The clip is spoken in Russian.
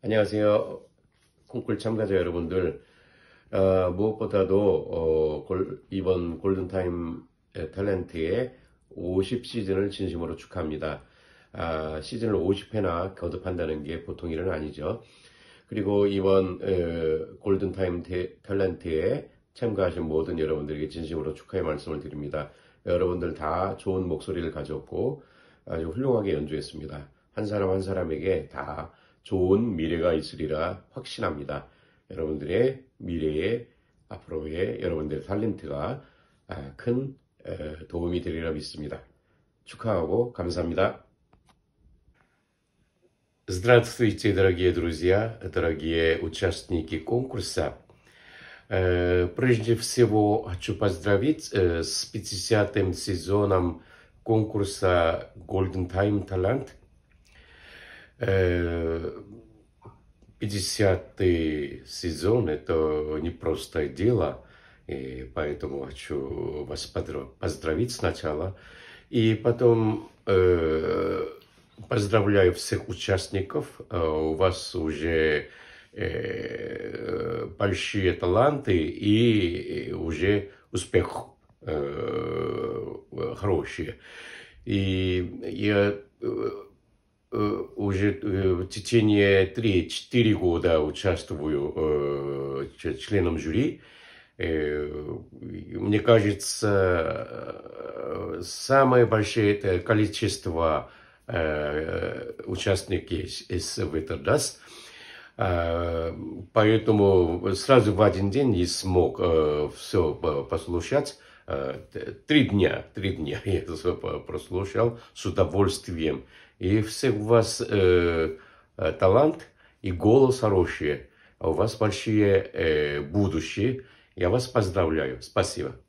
안녕하세요. 콩쿨 참가자 여러분들. 어, 무엇보다도 어, 골, 이번 골든타임 탤런트의 50시즌을 진심으로 축하합니다. 아, 시즌을 50회나 거듭한다는 게 보통 일은 아니죠. 그리고 이번 어, 골든타임 탤런트에 참가하신 모든 여러분들에게 진심으로 축하의 말씀을 드립니다. 여러분들 다 좋은 목소리를 가졌고 아주 훌륭하게 연주했습니다. 한 사람 한 사람에게 다 좋은 미래가 있으리라 확신합니다. 여러분들의 미래에 앞으로의 여러분들의 탤런트가 큰 도움이 되리라 믿습니다. 축하하고 감사합니다. Здравствуйте, дорогие друзья, дорогие участники конкурса. Прежде всего хочу поздравить с 50-м сезоном конкурса Golden Time Talent – 50 э, сезон – это непростое дело, и поэтому хочу вас поздравить сначала. И потом э, поздравляю всех участников. Э, у вас уже э, большие таланты и э, уже успех э, хороший. И я Э, уже э, в течение 3-4 года участвую э, членом жюри. Мне кажется, самое большое количество участников из этот Поэтому сразу в один день не смог все послушать. Три дня, три дня я прослушал с удовольствием и все у вас э, э талант и голос хорошие, а у вас большие э, будущее. Я вас поздравляю. Спасибо.